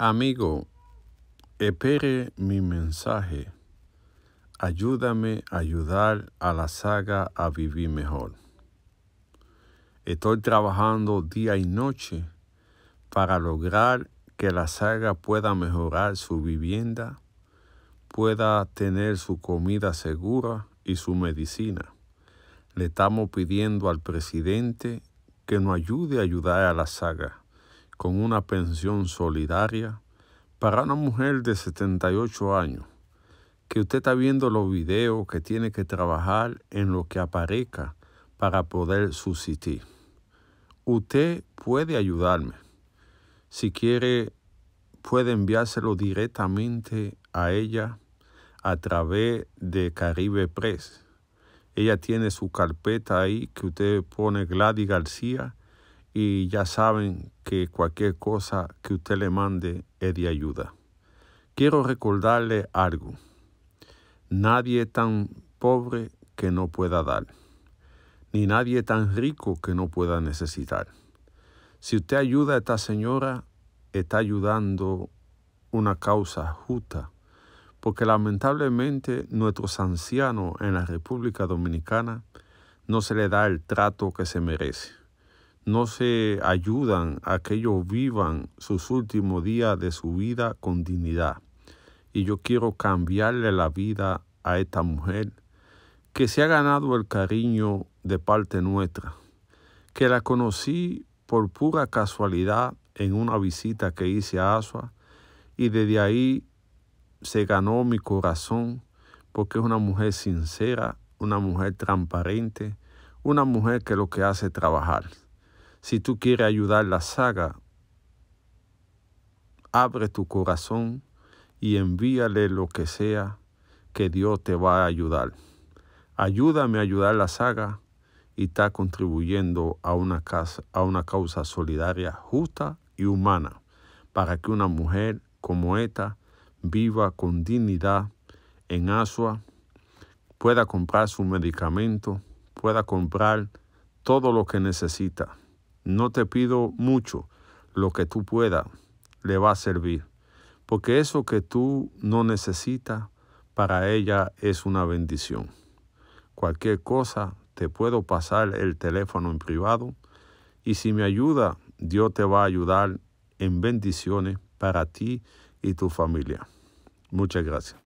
Amigo, espere mi mensaje. Ayúdame a ayudar a la saga a vivir mejor. Estoy trabajando día y noche para lograr que la saga pueda mejorar su vivienda, pueda tener su comida segura y su medicina. Le estamos pidiendo al presidente que nos ayude a ayudar a la saga con una pensión solidaria para una mujer de 78 años, que usted está viendo los videos que tiene que trabajar en lo que aparezca para poder subsistir. Usted puede ayudarme. Si quiere, puede enviárselo directamente a ella a través de Caribe Press. Ella tiene su carpeta ahí que usted pone Gladys García y ya saben que cualquier cosa que usted le mande es de ayuda. Quiero recordarle algo. Nadie tan pobre que no pueda dar, ni nadie tan rico que no pueda necesitar. Si usted ayuda a esta señora, está ayudando una causa justa, porque lamentablemente nuestros ancianos en la República Dominicana no se le da el trato que se merece no se ayudan a que ellos vivan sus últimos días de su vida con dignidad. Y yo quiero cambiarle la vida a esta mujer que se ha ganado el cariño de parte nuestra, que la conocí por pura casualidad en una visita que hice a Asua y desde ahí se ganó mi corazón porque es una mujer sincera, una mujer transparente, una mujer que lo que hace es trabajar. Si tú quieres ayudar la saga, abre tu corazón y envíale lo que sea que Dios te va a ayudar. Ayúdame a ayudar la saga y está contribuyendo a una, casa, a una causa solidaria justa y humana para que una mujer como esta viva con dignidad en Asua, pueda comprar su medicamento, pueda comprar todo lo que necesita. No te pido mucho, lo que tú puedas le va a servir, porque eso que tú no necesitas, para ella es una bendición. Cualquier cosa, te puedo pasar el teléfono en privado y si me ayuda, Dios te va a ayudar en bendiciones para ti y tu familia. Muchas gracias.